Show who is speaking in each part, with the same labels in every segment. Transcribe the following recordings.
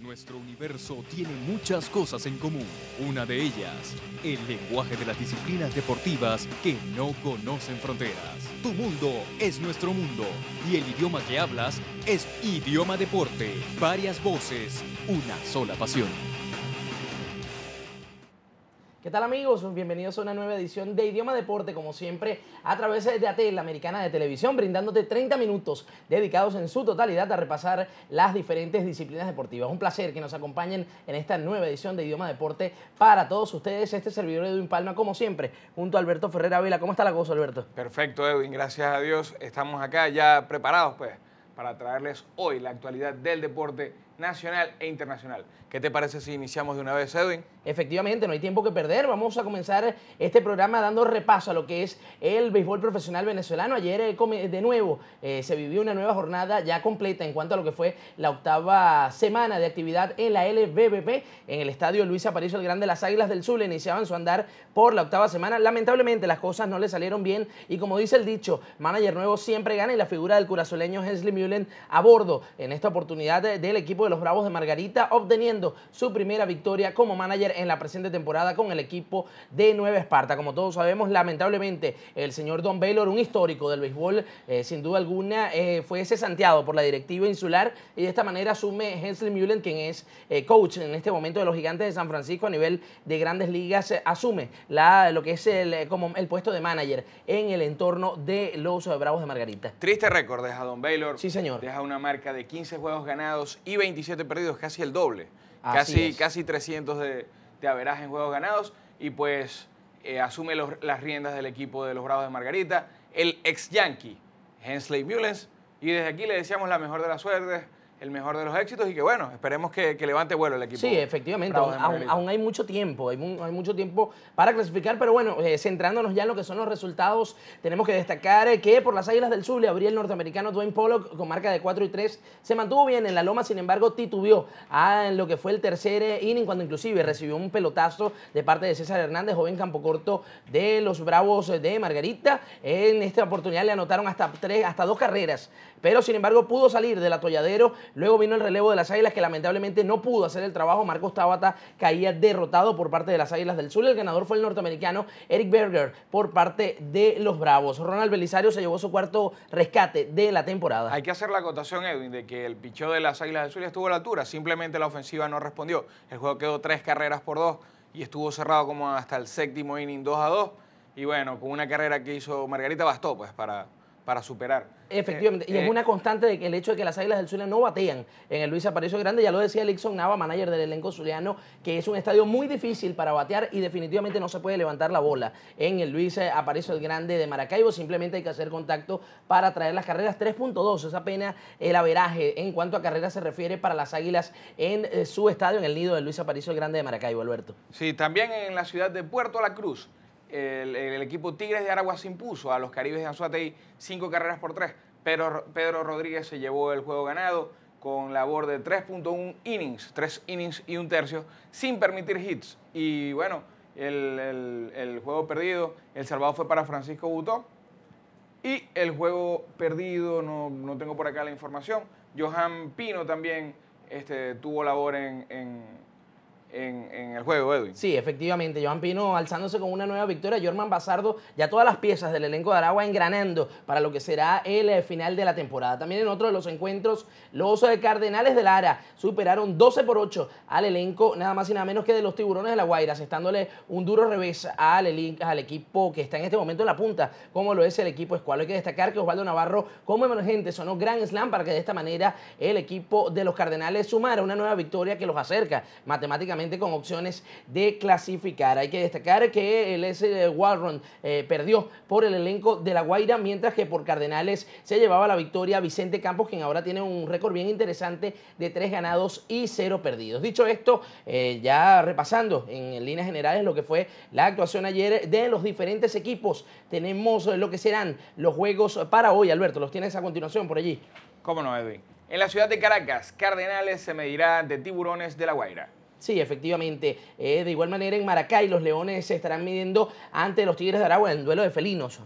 Speaker 1: Nuestro universo tiene muchas cosas en común. Una de ellas, el lenguaje de las disciplinas deportivas que no conocen fronteras. Tu mundo es nuestro mundo y el idioma que hablas es idioma deporte. Varias voces, una sola pasión.
Speaker 2: ¿Qué tal amigos? Bienvenidos a una nueva edición de Idioma Deporte, como siempre, a través de ATL, Americana de Televisión, brindándote 30 minutos dedicados en su totalidad a repasar las diferentes disciplinas deportivas. Un placer que nos acompañen en esta nueva edición de Idioma Deporte para todos ustedes. Este servidor Edwin Palma, como siempre, junto a Alberto Ferrera Vila. ¿Cómo está la cosa, Alberto?
Speaker 1: Perfecto, Edwin. Gracias a Dios. Estamos acá ya preparados, pues, para traerles hoy la actualidad del deporte nacional e internacional. ¿Qué te parece si iniciamos de una
Speaker 2: vez, Edwin? Efectivamente, no hay tiempo que perder. Vamos a comenzar este programa dando repaso a lo que es el béisbol profesional venezolano. Ayer eh, de nuevo eh, se vivió una nueva jornada ya completa en cuanto a lo que fue la octava semana de actividad en la LBBP en el estadio Luis Aparicio el Grande. Las Águilas del Sur iniciaban su andar por la octava semana. Lamentablemente las cosas no le salieron bien y como dice el dicho, manager nuevo siempre gana y la figura del curazoleño Hensley Mullen a bordo en esta oportunidad eh, del equipo de los Bravos de Margarita, obteniendo su primera victoria como manager en la presente temporada con el equipo de Nueva Esparta. Como todos sabemos, lamentablemente, el señor Don Baylor, un histórico del béisbol, eh, sin duda alguna, eh, fue cesanteado por la directiva insular y de esta manera asume Hensley Mullen, quien es eh, coach en este momento de los Gigantes de San Francisco a nivel de grandes ligas, asume la, lo que es el, como el puesto de manager en el entorno de los Bravos de Margarita.
Speaker 1: Triste récord deja Don Baylor. Sí, señor. Deja una marca de 15 juegos ganados y 20 perdidos, casi el doble. casi, casi 300 de, de en juegos ganados. Y pues eh, asume las riendas del equipo de los Bravos de Margarita, el ex Yankee, Hensley Mullens. Y desde aquí le deseamos la mejor de las suertes el mejor de los éxitos y que bueno, esperemos que, levante vuelo el equipo. Sí, efectivamente, aún,
Speaker 2: hay mucho tiempo, hay, mucho tiempo para clasificar, pero bueno, eh, centrándonos ya en lo que son los resultados, tenemos que destacar eh, que por las Águilas del Sur le abrió el norteamericano Dwayne Pollock con marca de 4 y 3, se mantuvo bien en la loma, sin embargo titubió a ah, lo que fue el tercer eh, inning cuando inclusive recibió un pelotazo de parte de César Hernández, joven campo corto de los Bravos de Margarita. En esta oportunidad le anotaron hasta, tres, hasta dos carreras, pero sin embargo pudo salir del atolladero Luego vino el relevo de las Águilas que lamentablemente no pudo hacer el trabajo. Marcos Tabata caía derrotado por parte de las Águilas del Sur. El ganador fue el norteamericano Eric Berger por parte de los Bravos. Ronald Belisario se llevó su cuarto rescate de la temporada. Hay
Speaker 1: que hacer la acotación, Edwin, de que el pichó de las Águilas del Sur estuvo a la altura. Simplemente la ofensiva no respondió. El juego quedó tres carreras por dos y estuvo cerrado como hasta el séptimo inning 2 a 2. Y bueno, con una carrera que hizo Margarita bastó pues para para superar.
Speaker 2: Efectivamente, y es eh, eh, una constante que el hecho de que las Águilas del Zulia no batean en el Luis Aparicio Grande, ya lo decía Lixon Nava, manager del elenco zuliano, que es un estadio muy difícil para batear y definitivamente no se puede levantar la bola en el Luis Aparicio Grande de Maracaibo, simplemente hay que hacer contacto para traer las carreras 3.2, es apenas el averaje en cuanto a carreras se refiere para las Águilas en eh, su estadio, en el nido del Luis Aparicio Grande de Maracaibo, Alberto.
Speaker 1: Sí, también en la ciudad de Puerto La Cruz el, equipo Tigres de Aragua se impuso a los Caribes de Anzuategui cinco carreras por tres. Pero Pedro Rodríguez se llevó el juego ganado con labor de 3.1 innings, 3 innings y un tercio, sin permitir hits. Y bueno, el, juego perdido, el salvado fue para Francisco Butó. Y el juego perdido, no, tengo por acá la información, Johan Pino también este, tuvo labor en en,
Speaker 2: el juego, Edwin. Sí, efectivamente. Joan Pino alzándose con una nueva victoria. Jorman Basardo, ya todas las piezas del elenco de Aragua engranando para lo que será el eh, final de la temporada. También en otro de los encuentros, los eh, Cardenales de Lara superaron 12 por 8 al elenco, nada más y nada menos que de los Tiburones de la Guaira, estándole un duro revés al, al equipo que está en este momento en la punta, como lo es el equipo Escualo. Hay que destacar que Osvaldo Navarro, como emergente, sonó gran slam para que de esta manera el equipo de los Cardenales sumara una nueva victoria que los acerca matemáticamente con opciones de clasificar. Hay que destacar que el S. Walron eh, perdió por el elenco de La Guaira, mientras que por Cardenales se llevaba la victoria Vicente Campos, quien ahora tiene un récord bien interesante de tres ganados y cero perdidos. Dicho esto, eh, ya repasando en líneas generales lo que fue la actuación ayer de los diferentes equipos, tenemos lo que serán los juegos para hoy. Alberto, los tienes a continuación por allí. ¿Cómo no, Edwin?
Speaker 1: En la ciudad de Caracas, Cardenales se medirá de Tiburones de la Guaira.
Speaker 2: Sí, efectivamente. Eh, de igual manera, en Maracay, los Leones se estarán midiendo ante los Tigres de Aragua en duelo de felinos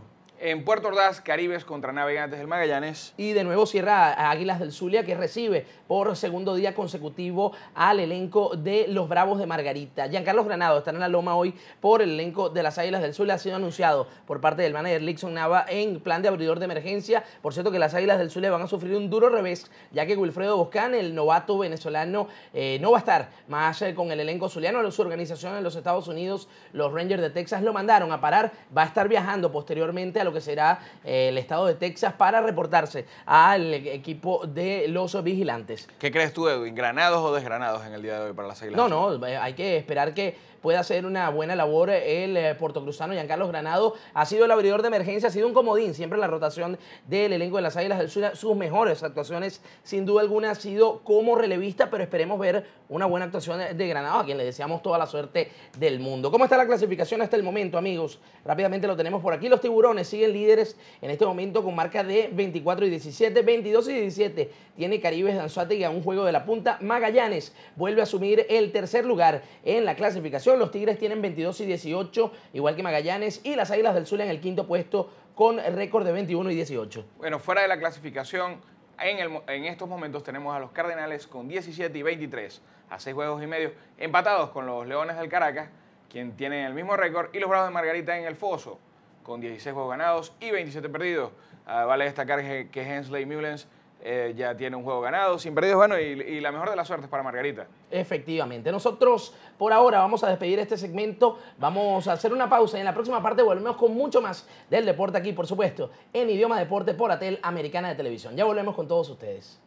Speaker 1: en Puerto Ordaz, Caribes contra Navegantes del Magallanes.
Speaker 2: Y de nuevo cierra Águilas del Zulia, que recibe por segundo día consecutivo al elenco de los Bravos de Margarita. Giancarlo Granado está en la Loma hoy por el elenco de las Águilas del Zulia. Ha sido anunciado por parte del manager Lixon Nava en plan de abridor de emergencia. Por cierto, que las Águilas del Zulia van a sufrir un duro revés, ya que Wilfredo Boscán, el novato venezolano, eh, no va a estar más allá eh, con el elenco zuliano. Su organización en los Estados Unidos, los Rangers de Texas, lo mandaron a parar. Va a estar viajando posteriormente a lo que será eh, el estado de Texas para reportarse al equipo de los vigilantes.
Speaker 1: ¿Qué crees tú, Edwin? ¿Granados o desgranados en el día de hoy para las Islas? No, no,
Speaker 2: eh, hay que esperar que puede hacer una buena labor el eh, portocruzano Giancarlo Granado. Ha sido el abridor de emergencia, ha sido un comodín, siempre en la rotación del elenco de las Águilas del Sur. Sus mejores actuaciones, sin duda alguna, ha sido como relevista, pero esperemos ver una buena actuación de Granado, a quien le deseamos toda la suerte del mundo. ¿Cómo está la clasificación hasta el momento, amigos? Rápidamente lo tenemos por aquí. Los tiburones siguen líderes en este momento con marca de 24 y 17, 22 y 17. Tiene Caribes Danzuate a un juego de la punta. Magallanes vuelve a asumir el tercer lugar en la clasificación los Tigres tienen 22 y 18, igual que Magallanes, y las Águilas del Sur en el quinto puesto con récord de 21 y 18.
Speaker 1: Bueno, fuera de la clasificación, en, estos momentos tenemos a los Cardenales con 17 y 23, a 6 juegos y medio, empatados con los Leones del Caracas, quien tienen el mismo récord, y los Bravos de Margarita en el Foso, con 16 juegos ganados y 27 perdidos. Ah, vale destacar que, que Hensley Mullens eh, ya tiene un juego ganado, sin perdidos, bueno, y, y, la mejor de las suertes para Margarita.
Speaker 2: Efectivamente. Nosotros por ahora vamos a despedir este segmento, vamos a hacer una pausa y en la próxima parte volvemos con mucho más del deporte aquí, por supuesto, en Idioma Deporte por Atel Americana de Televisión. Ya volvemos con todos ustedes.